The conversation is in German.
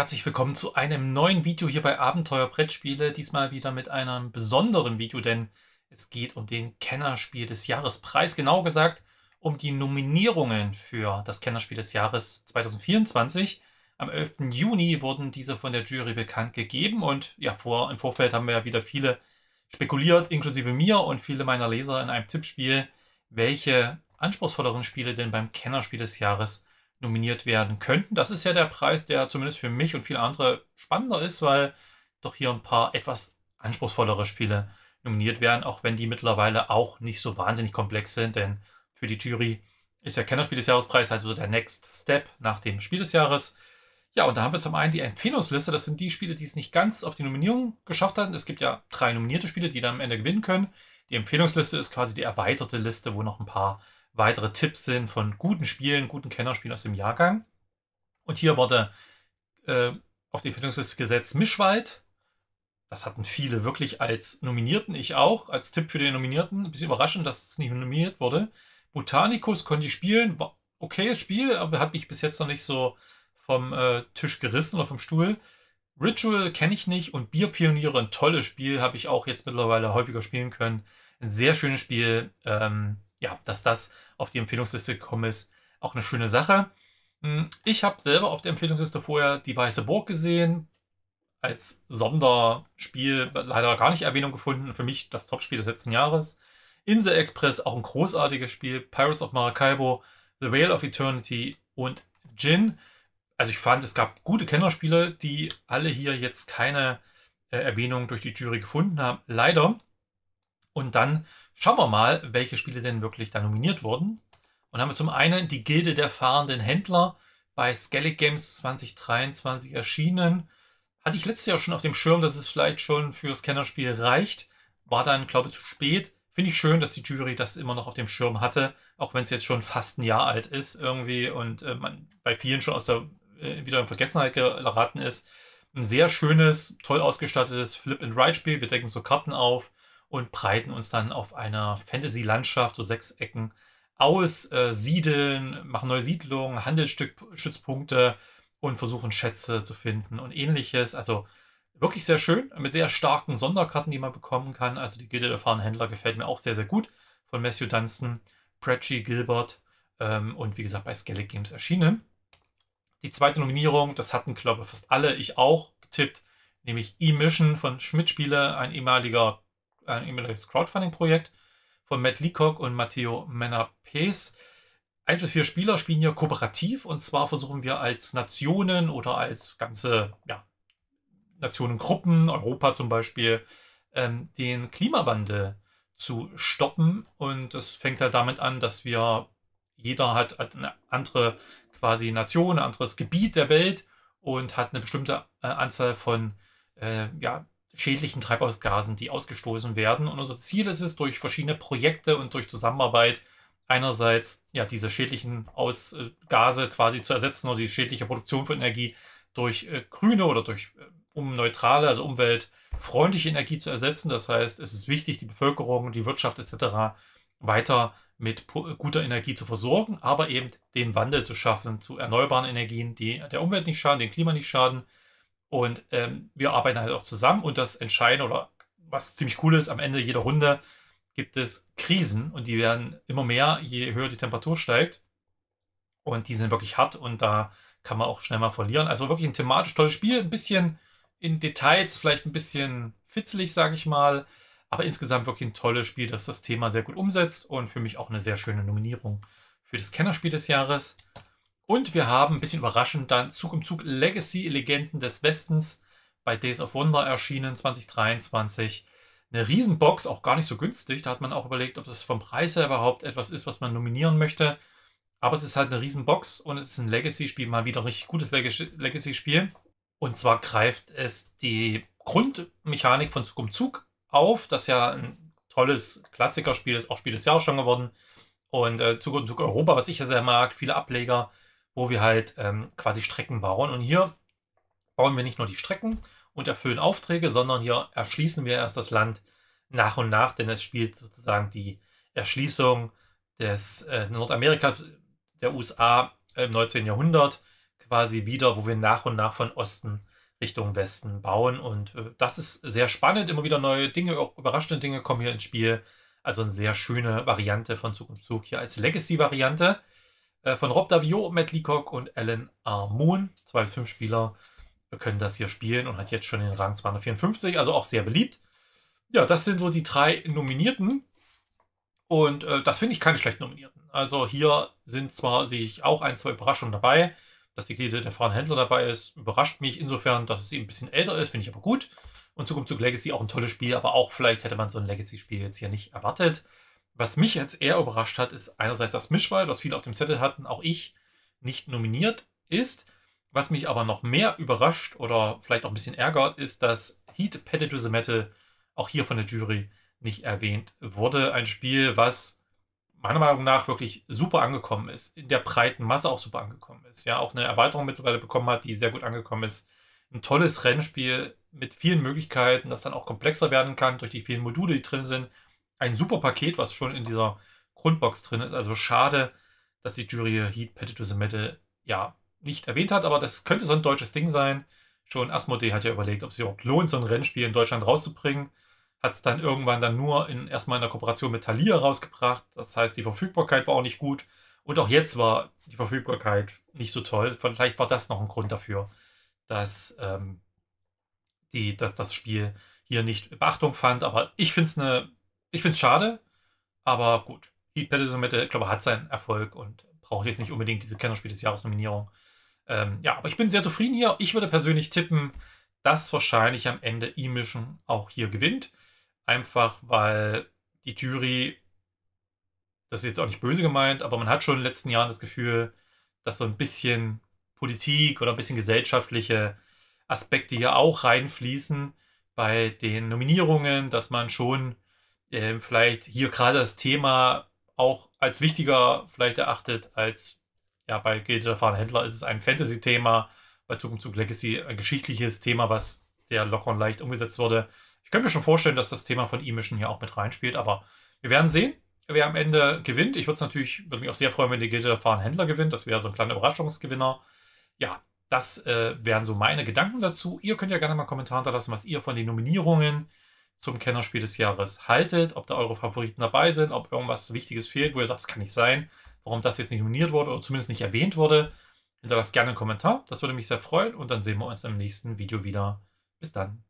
Herzlich willkommen zu einem neuen Video hier bei Abenteuer Brettspiele. Diesmal wieder mit einem besonderen Video, denn es geht um den Kennerspiel des Jahrespreis. Genau gesagt um die Nominierungen für das Kennerspiel des Jahres 2024. Am 11. Juni wurden diese von der Jury bekannt gegeben und ja, vor, im Vorfeld haben wir ja wieder viele spekuliert, inklusive mir und viele meiner Leser in einem Tippspiel, welche anspruchsvolleren Spiele denn beim Kennerspiel des Jahres nominiert werden könnten. Das ist ja der Preis, der zumindest für mich und viele andere spannender ist, weil doch hier ein paar etwas anspruchsvollere Spiele nominiert werden, auch wenn die mittlerweile auch nicht so wahnsinnig komplex sind, denn für die Jury ist der Kennerspiel des Jahrespreis also der Next Step nach dem Spiel des Jahres. Ja, und da haben wir zum einen die Empfehlungsliste. Das sind die Spiele, die es nicht ganz auf die Nominierung geschafft hatten. Es gibt ja drei nominierte Spiele, die dann am Ende gewinnen können. Die Empfehlungsliste ist quasi die erweiterte Liste, wo noch ein paar weitere Tipps sind von guten Spielen, guten Kennerspielen aus dem Jahrgang. Und hier wurde äh, auf die Empfehlungsliste gesetzt Mischwald. Das hatten viele wirklich als Nominierten, ich auch, als Tipp für den Nominierten. Ein bisschen überraschend, dass es nicht nominiert wurde. Botanicus konnte ich spielen, war okayes Spiel, aber hat mich bis jetzt noch nicht so vom äh, Tisch gerissen oder vom Stuhl. Ritual kenne ich nicht und Bierpioniere, ein tolles Spiel, habe ich auch jetzt mittlerweile häufiger spielen können. Ein sehr schönes Spiel. Ähm, ja, dass das auf die Empfehlungsliste gekommen ist, auch eine schöne Sache. Hm, ich habe selber auf der Empfehlungsliste vorher die Weiße Burg gesehen. Als Sonderspiel leider gar nicht Erwähnung gefunden. Für mich das Topspiel des letzten Jahres. Insel Express, auch ein großartiges Spiel. Pirates of Maracaibo, The Whale of Eternity und Gin. Also ich fand, es gab gute Kennerspiele, die alle hier jetzt keine äh, Erwähnung durch die Jury gefunden haben. Leider. Und dann schauen wir mal, welche Spiele denn wirklich da nominiert wurden. Und haben wir zum einen die Gilde der fahrenden Händler bei Skellig Games 2023 erschienen. Hatte ich letztes Jahr schon auf dem Schirm, dass es vielleicht schon fürs Kennerspiel reicht. War dann, glaube ich, zu spät. Finde ich schön, dass die Jury das immer noch auf dem Schirm hatte, auch wenn es jetzt schon fast ein Jahr alt ist irgendwie und äh, man bei vielen schon aus der äh, wieder in Vergessenheit geraten ist. Ein sehr schönes, toll ausgestattetes Flip-and-Ride-Spiel. Wir decken so Karten auf und breiten uns dann auf einer Fantasy-Landschaft, so sechs Ecken, aus, äh, siedeln, machen neue Siedlungen, Handelsstützpunkte und versuchen Schätze zu finden und ähnliches. Also wirklich sehr schön, mit sehr starken Sonderkarten, die man bekommen kann. Also die Gilde der erfahrenen Händler gefällt mir auch sehr, sehr gut. Von Matthew Dunstan, Pratchy Gilbert ähm, und wie gesagt bei Skellig Games erschienen. Die zweite Nominierung, das hatten glaube ich fast alle, ich auch, getippt, nämlich E-Mission von Schmidt-Spiele, ein ehemaliger ein e ehemaliges Crowdfunding-Projekt von Matt Leacock und Matteo Menapes. Eins bis vier Spieler spielen hier kooperativ und zwar versuchen wir als Nationen oder als ganze ja, Nationengruppen, Europa zum Beispiel, ähm, den Klimawandel zu stoppen. Und es fängt halt damit an, dass wir, jeder hat eine andere quasi Nation, ein anderes Gebiet der Welt und hat eine bestimmte äh, Anzahl von äh, ja, schädlichen Treibhausgasen, die ausgestoßen werden. Und unser Ziel ist es, durch verschiedene Projekte und durch Zusammenarbeit einerseits ja, diese schädlichen Aus äh, Gase quasi zu ersetzen oder die schädliche Produktion von Energie durch äh, grüne oder durch äh, um neutrale, also umweltfreundliche Energie zu ersetzen. Das heißt, es ist wichtig, die Bevölkerung, die Wirtschaft etc. weiter mit guter Energie zu versorgen, aber eben den Wandel zu schaffen zu erneuerbaren Energien, die der Umwelt nicht schaden, dem Klima nicht schaden und ähm, wir arbeiten halt auch zusammen und das Entscheidende oder was ziemlich cool ist, am Ende jeder Runde gibt es Krisen und die werden immer mehr, je höher die Temperatur steigt. Und die sind wirklich hart und da kann man auch schnell mal verlieren. Also wirklich ein thematisch tolles Spiel, ein bisschen in Details, vielleicht ein bisschen fitzelig, sage ich mal. Aber insgesamt wirklich ein tolles Spiel, das das Thema sehr gut umsetzt und für mich auch eine sehr schöne Nominierung für das Kennerspiel des Jahres. Und wir haben ein bisschen überraschend dann Zug um Zug Legacy-Legenden des Westens bei Days of Wonder erschienen 2023. Eine Riesenbox, auch gar nicht so günstig. Da hat man auch überlegt, ob das vom Preis her überhaupt etwas ist, was man nominieren möchte. Aber es ist halt eine Riesenbox und es ist ein Legacy-Spiel, mal wieder ein richtig gutes Legacy-Spiel. Und zwar greift es die Grundmechanik von Zug um Zug auf, das ja ein tolles Klassikerspiel ist, auch Spiel des Jahres schon geworden. Und äh, Zug um Zug Europa, was ich ja sehr mag, viele Ableger wo wir halt ähm, quasi Strecken bauen. Und hier bauen wir nicht nur die Strecken und erfüllen Aufträge, sondern hier erschließen wir erst das Land nach und nach, denn es spielt sozusagen die Erschließung des äh, Nordamerikas, der USA im 19. Jahrhundert quasi wieder, wo wir nach und nach von Osten Richtung Westen bauen. Und äh, das ist sehr spannend. Immer wieder neue Dinge, auch überraschende Dinge kommen hier ins Spiel. Also eine sehr schöne Variante von Zug um Zug hier als Legacy-Variante. Äh, von Rob Davio, Matt Leacock und Alan Armoon. Zwei bis fünf Spieler können das hier spielen und hat jetzt schon den Rang 254, also auch sehr beliebt. Ja, das sind so die drei Nominierten. Und äh, das finde ich keine schlechten Nominierten. Also hier sind zwar, sehe ich auch ein, zwei Überraschungen dabei. Dass die Glieder der Frauen Händler dabei ist, überrascht mich insofern, dass es eben ein bisschen älter ist, finde ich aber gut. Und Zukunft zu Legacy auch ein tolles Spiel, aber auch vielleicht hätte man so ein Legacy-Spiel jetzt hier nicht erwartet. Was mich jetzt eher überrascht hat, ist einerseits das Mischwald, was viele auf dem Zettel hatten, auch ich nicht nominiert ist. Was mich aber noch mehr überrascht oder vielleicht auch ein bisschen ärgert, ist, dass Heat Petted to the Metal auch hier von der Jury nicht erwähnt wurde. Ein Spiel, was meiner Meinung nach wirklich super angekommen ist, in der breiten Masse auch super angekommen ist. Ja, auch eine Erweiterung mittlerweile bekommen hat, die sehr gut angekommen ist. Ein tolles Rennspiel mit vielen Möglichkeiten, das dann auch komplexer werden kann durch die vielen Module, die drin sind ein super Paket, was schon in dieser Grundbox drin ist. Also schade, dass die Jury Heat Petit to the Metal ja nicht erwähnt hat, aber das könnte so ein deutsches Ding sein. Schon Asmodee hat ja überlegt, ob es überhaupt lohnt, so ein Rennspiel in Deutschland rauszubringen. Hat es dann irgendwann dann nur in, erstmal in der Kooperation mit Thalia rausgebracht. Das heißt, die Verfügbarkeit war auch nicht gut. Und auch jetzt war die Verfügbarkeit nicht so toll. Vielleicht war das noch ein Grund dafür, dass, ähm, die, dass das Spiel hier nicht Beachtung fand. Aber ich finde es eine ich finde es schade, aber gut. Heat Patterson, ich glaube, hat seinen Erfolg und braucht jetzt nicht unbedingt diese Kennerspiel des Jahres Nominierung. Ähm, ja, aber ich bin sehr zufrieden hier. Ich würde persönlich tippen, dass wahrscheinlich am Ende E-Mission auch hier gewinnt. Einfach weil die Jury, das ist jetzt auch nicht böse gemeint, aber man hat schon in den letzten Jahren das Gefühl, dass so ein bisschen Politik oder ein bisschen gesellschaftliche Aspekte hier auch reinfließen bei den Nominierungen, dass man schon ähm, vielleicht hier gerade das Thema auch als wichtiger vielleicht erachtet als ja, bei Gilde der Fahren Händler ist es ein Fantasy-Thema, bei Zug um Zug Legacy ein geschichtliches Thema, was sehr locker und leicht umgesetzt wurde. Ich könnte mir schon vorstellen, dass das Thema von E-Mission hier auch mit reinspielt, aber wir werden sehen, wer am Ende gewinnt. Ich würde es natürlich, würde mich auch sehr freuen, wenn die Gilde der Fahren Händler gewinnt. Das wäre so ein kleiner Überraschungsgewinner. Ja, das äh, wären so meine Gedanken dazu. Ihr könnt ja gerne mal Kommentare hinterlassen, was ihr von den Nominierungen zum Kennerspiel des Jahres haltet, ob da eure Favoriten dabei sind, ob irgendwas Wichtiges fehlt, wo ihr sagt, das kann nicht sein, warum das jetzt nicht nominiert wurde oder zumindest nicht erwähnt wurde. Hinterlasst gerne einen Kommentar, das würde mich sehr freuen und dann sehen wir uns im nächsten Video wieder. Bis dann.